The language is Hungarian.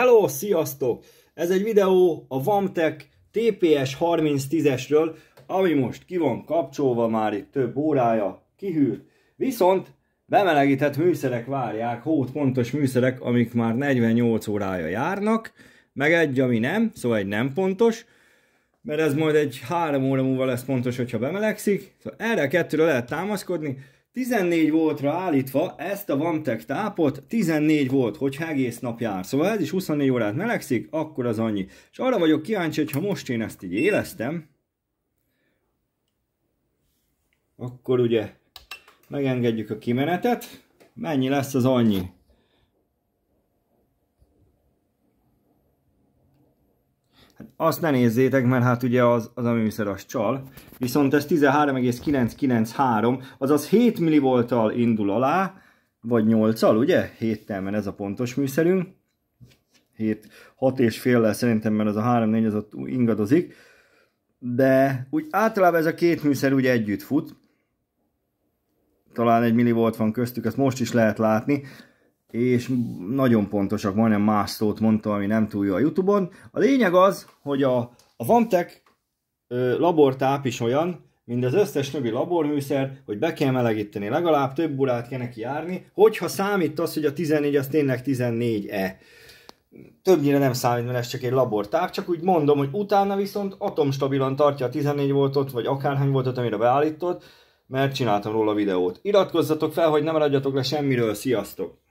Hello, sziasztok! Ez egy videó a Vamtec TPS 3010-esről, ami most ki van kapcsolva már itt több órája, kihűlt. Viszont bemelegített műszerek várják, pontos műszerek, amik már 48 órája járnak, meg egy, ami nem, szóval egy nem pontos, mert ez majd egy három óra múlva lesz pontos, hogyha bemelegszik. Szóval erre a kettőre lehet támaszkodni, 14 voltra állítva ezt a Vamtec tápot 14 volt, hogyha egész nap jár. Szóval ez is 24 órát melegszik, akkor az annyi. És arra vagyok kíváncsi, hogy ha most én ezt így éleztem, akkor ugye megengedjük a kimenetet, mennyi lesz az annyi? Hát azt ne nézzétek, mert hát ugye az, az a műszer az csal. Viszont ez 13,993, azaz 7 millivolttal indul alá, vagy 8-al, ugye? 7-tel, mert ez a pontos műszerünk. 7, 6 és fél lesz szerintem, mert az a 3-4 az ott ingadozik. De úgy általában ez a két műszer ugye együtt fut. Talán egy millivolt van köztük, ezt most is lehet látni és nagyon pontosak, majdnem más szót mondtam, ami nem túl jó a Youtube-on. A lényeg az, hogy a, a Vamtek labortáp is olyan, mint az összes többi laborműszer, hogy be kell melegíteni, legalább több órát kell neki járni, hogyha számít az, hogy a 14 az tényleg 14-e. Többnyire nem számít, mert ez csak egy labortáp, csak úgy mondom, hogy utána viszont atomstabilan tartja a 14 voltot, vagy akárhány voltot, amire beállított, mert csináltam róla videót. Iratkozzatok fel, hogy nem maradjatok le semmiről, sziasztok!